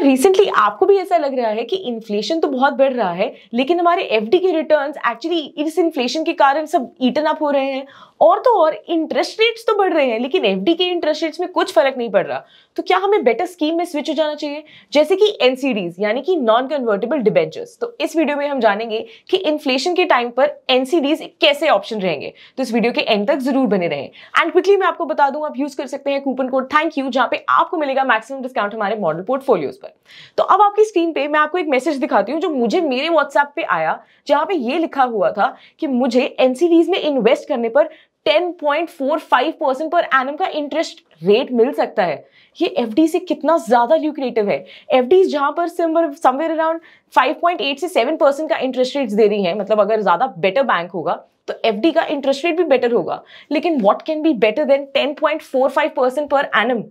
अच्छा रिसेंटली आपको भी ऐसा लग रहा है कि इन्फ्लेशन तो बहुत बढ़ रहा है लेकिन हमारे एफ के रिटर्न एक्चुअली इस इन्फ्लेशन के कारण सब ईटन अप हो रहे हैं और तो और इंटरेस्ट रेट्स तो बढ़ रहे हैं लेकिन एफ के इंटरेस्ट रेट्स में कुछ फर्क नहीं पड़ रहा तो क्या हमें बेटर स्कीम में स्विच हो जाना चाहिए जैसे कि एनसीडीज यानी कि नॉन कन्वर्टेबल डिबेंचर्स तो इस वीडियो में हम जानेंगे कि इन्फ्लेशन के टाइम पर एनसीडीज कैसे ऑप्शन रहेंगे तो इस वीडियो के एंड तक जरूर बने रहे एंड क्विकली मैं आपको बता दूं आप यूज कर सकते हैं कूपन कोड थैंक यू जहां पे आपको मिलेगा मैक्सिमम डिस्काउंट हमारे मॉडल पोर्टफोलियोज पर गए तो अब आपकी स्क्रीन पे मैं आपको एक मैसेज दिखाती हूँ जो मुझे मेरे व्हाट्सएप पे आया जहाँ पे ये लिखा हुआ था कि मुझे एनसीडीज में इन्वेस्ट करने पर 10.45 परसेंट पर एनम का इंटरेस्ट रेट मिल सकता है ये एफ से कितना ज़्यादा ल्यूक्रेटिव है एफ डी जहाँ पर समवेयर अराउंड 5.8 से 7 परसेंट का इंटरेस्ट रेट दे रही है मतलब अगर ज़्यादा बेटर बैंक होगा तो एफ का इंटरेस्ट रेट भी बेटर होगा लेकिन what can be better than 10.45 percent per annum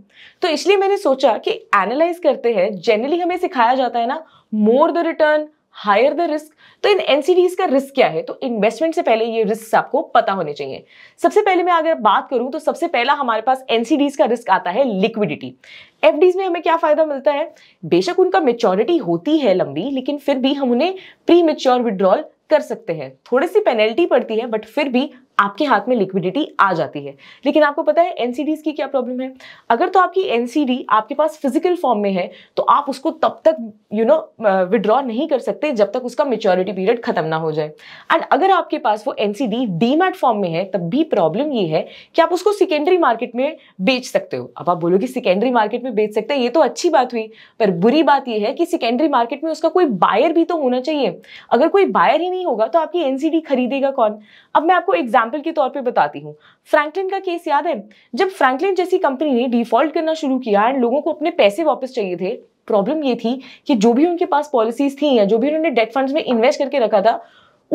तो इसलिए मैंने सोचा कि एनालाइज करते हैं जनरली हमें सिखाया जाता है ना more the return higher the risk तो इन एनसीडीज का रिस्क क्या है तो इन्वेस्टमेंट से पहले ये रिस्क आपको पता होने चाहिए सबसे पहले मैं अगर बात करूं तो सबसे पहला हमारे पास एनसीडीज का रिस्क आता है लिक्विडिटी एफडीज में हमें क्या फायदा मिलता है बेशक उनका मेच्योरिटी होती है लंबी लेकिन फिर भी हम उन्हें प्री मेच्योर विड्रॉल कर सकते हैं थोड़ी सी पेनल्टी पड़ती है बट फिर भी आपके हाथ में लिक्विडिटी आ जाती है लेकिन आपको पता है एनसीडीज की क्या प्रॉब्लम है अगर तो आपकी एनसीडी आपके पास फिजिकल फॉर्म में है तो आप उसको तब तक यू नो विड्रॉ नहीं कर सकते जब तक उसका मेच्योरिटी पीरियड खत्म ना हो जाए एंड अगर आपके पास वो एनसीडी डीमैट फॉर्म में है तब भी प्रॉब्लम ये है कि आप उसको सेकेंडरी मार्केट में बेच सकते हो अब आप बोलोगे सेकेंडरी मार्केट में बेच सकते हैं ये तो अच्छी बात हुई पर बुरी बात यह है कि सेकेंडरी मार्केट में उसका कोई बायर भी तो होना चाहिए अगर कोई बायर ही नहीं होगा तो आपकी एनसीडी खरीदेगा कौन अब मैं आपको एग्जाम एग्जाम्पल के तौर पर बताती हूँ फ्रैंकलिन का केस याद है जब फ्रैंकलिन जैसी कंपनी ने डिफॉल्ट करना शुरू किया एंड लोगों को अपने पैसे वापस चाहिए थे प्रॉब्लम ये थी कि जो भी उनके पास पॉलिसीज थी या जो भी उन्होंने डेट फंड्स में इन्वेस्ट करके रखा था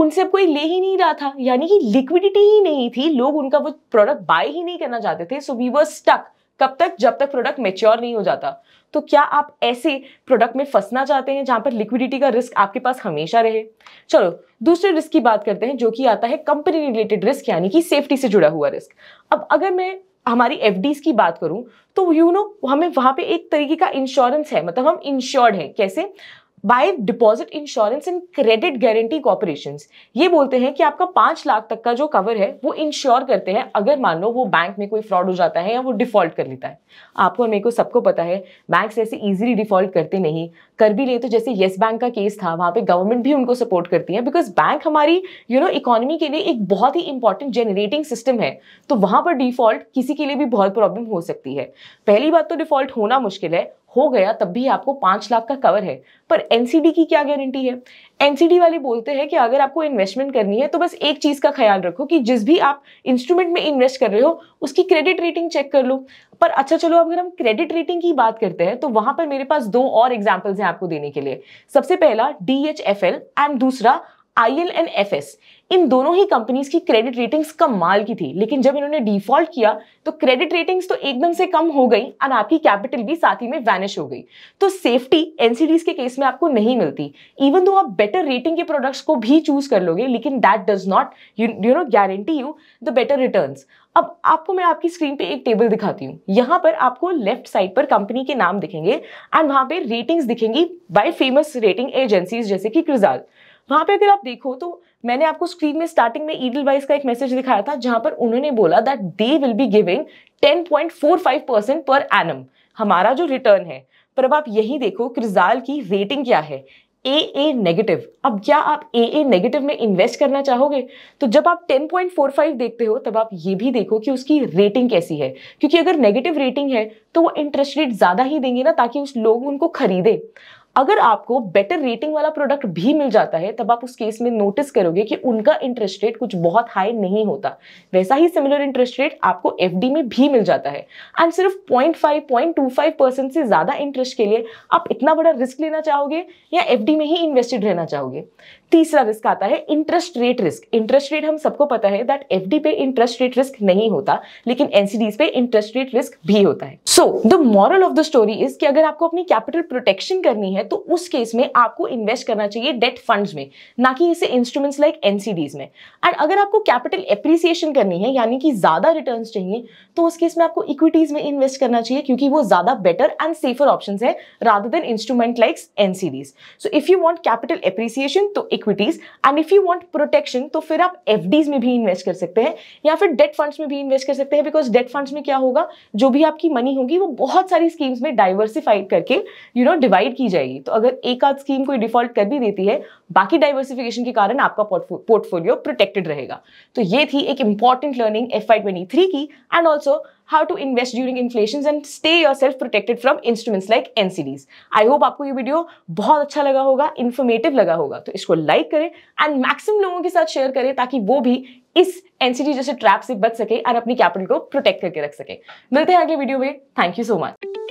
उनसे अब कोई ले ही नहीं रहा था यानी कि लिक्विडिटी ही नहीं थी लोग उनका वो प्रोडक्ट बाय ही नहीं करना चाहते थे सो वी वर स्टक कब तक जब तक प्रोडक्ट मेच्योर नहीं हो जाता तो क्या आप ऐसे प्रोडक्ट में फंसना चाहते हैं जहां पर लिक्विडिटी का रिस्क आपके पास हमेशा रहे चलो दूसरे रिस्क की बात करते हैं जो कि आता है कंपनी रिलेटेड रिस्क यानी कि सेफ्टी से जुड़ा हुआ रिस्क अब अगर मैं हमारी एफ की बात करूं तो यू you नो know, हमें वहां पे एक तरीके का इंश्योरेंस है मतलब हम इंश्योर्ड हैं कैसे by deposit insurance and credit guarantee corporation ये बोलते हैं कि आपका पांच लाख तक का जो कवर है वो इंश्योर करते हैं अगर मान लो वो बैंक में कोई फ्रॉड हो जाता है या वो डिफॉल्ट कर लेता है आपको और मेरे को सबको पता है बैंक ऐसे ईजिली डिफॉल्ट करते नहीं कर भी ले तो जैसे येस बैंक का केस था वहाँ पे गवर्नमेंट भी उनको सपोर्ट करती है बिकॉज बैंक हमारी यू नो इकोनॉमी के लिए एक बहुत ही इंपॉर्टेंट जनरेटिंग सिस्टम है तो वहां पर डिफॉल्ट किसी के लिए भी बहुत प्रॉब्लम हो सकती है पहली बात तो डिफॉल्ट होना मुश्किल है हो गया तब भी आपको पांच लाख का कवर है पर एनसीडी की क्या गारंटी है एनसीडी वाले बोलते हैं कि अगर आपको इन्वेस्टमेंट करनी है तो बस एक चीज़ का ख्याल रखो कि जिस भी आप इंस्ट्रूमेंट में इन्वेस्ट कर रहे हो उसकी क्रेडिट रेटिंग चेक कर लो पर अच्छा चलो अगर हम क्रेडिट रेटिंग की बात करते हैं तो वहां पर मेरे पास दो और एग्जाम्पल्स हैं आपको देने के लिए सबसे पहला D H F L and दूसरा I L and F S इन दोनों ही कंपनीज की क्रेडिट रेटिंग्स कमाल की थी लेकिन जब इन्होंने डिफॉल्ट किया तो क्रेडिट रेटिंग्स तो एकदम से कम हो गई और आपकी कैपिटल भी साथ ही में वैनिश हो गई तो सेफ्टी एनसीडीज के केस में आपको नहीं मिलती इवन दो आप बेटर रेटिंग के प्रोडक्ट्स को भी चूज कर लोगे लेकिन that does not you know guarantee you the better return अब आपको मैं आपकी स्क्रीन पे एक टेबल दिखाती हूँ यहाँ पर आपको लेफ्ट साइड पर कंपनी के नाम दिखेंगे एंड वहाँ पे रेटिंग्स दिखेंगी बाय फेमस रेटिंग एजेंसीज जैसे कि क्रिजाल वहां पे अगर आप देखो तो मैंने आपको स्क्रीन में स्टार्टिंग में ईडल वाइज का एक मैसेज दिखाया था जहां पर उन्होंने बोला that they will be giving 10.45 percent per annum हमारा जो रिटर्न है पर अब आप यही देखो क्रिजाल की रेटिंग क्या है ए ए नेगेटिव अब क्या आप ए ए नेगेटिव में इन्वेस्ट करना चाहोगे तो जब आप 10.45 देखते हो तब आप ये भी देखो कि उसकी रेटिंग कैसी है क्योंकि अगर नेगेटिव रेटिंग है तो वो इंटरेस्ट रेट ज़्यादा ही देंगे ना ताकि उस लोग उनको खरीदे अगर आपको बेटर रेटिंग वाला प्रोडक्ट भी मिल जाता है तब आप उस केस में नोटिस करोगे कि उनका इंटरेस्ट रेट कुछ बहुत हाई नहीं होता वैसा ही सिमिलर इंटरेस्ट रेट आपको एफ में भी मिल जाता है एंड सिर्फ पॉइंट फाइव पॉइंट परसेंट से ज़्यादा इंटरेस्ट के लिए आप इतना बड़ा रिस्क लेना चाहोगे या एफ में ही इन्वेस्टेड रहना चाहोगे तीसरा रिस्क आता है interest rate risk interest rate हम सबको पता है दैट एफ पे इंटरेस्ट रेट रिस्क नहीं होता लेकिन एनसीडीज पे इंटरेस्ट रेट रिस्क भी होता है so the moral of the story is कि अगर आपको अपनी कैपिटल प्रोटेक्शन करनी है है तो उस केस में आपको इन्वेस्ट करना चाहिए डेट फंड्स में ना कि इसे इंस्ट्रूमेंट्स लाइक एनसीडीज में एंड अगर आपको कैपिटल एप्रिसिएशन करनी है यानी कि ज़्यादा रिटर्न चाहिए तो उस केस में आपको इक्विटीज़ में इन्वेस्ट करना चाहिए क्योंकि वो ज़्यादा बेटर एंड सेफर ऑप्शन है rather than instrument like NCDs so if you want capital appreciation तो equities and if you want protection तो फिर आप एफ में भी इन्वेस्ट कर सकते हैं या फिर डेट फंड्स में भी इन्वेस्ट कर सकते हैं बिकॉज डेट फंड्स में क्या होगा जो भी आपकी मनी होगी वो बहुत सारी स्कीम्स में डाइवर्सिफाइड करके यू नो डिवाइड की जाएगी जाएगी तो अगर एक आध स्कीम कोई डिफॉल्ट कर भी देती है बाकी डाइवर्सिफिकेशन के कारण आपका पोर्टफोलियो प्रोटेक्टेड रहेगा तो ये थी एक important learning F I twenty three की and also how how to invest during inflations and stay yourself protected from instruments like NCDs. I hope आपको ये वीडियो बहुत अच्छा लगा होगा इन्फॉर्मेटिव लगा होगा तो इसको लाइक करें एंड मैक्सिमम लोगों के साथ शेयर करें ताकि वो भी इस एनसीडी जैसे ट्रैप से बच सके और अपनी कैपिटल को प्रोटेक्ट करके रख सके मिलते हैं अगले वीडियो में थैंक यू सो मच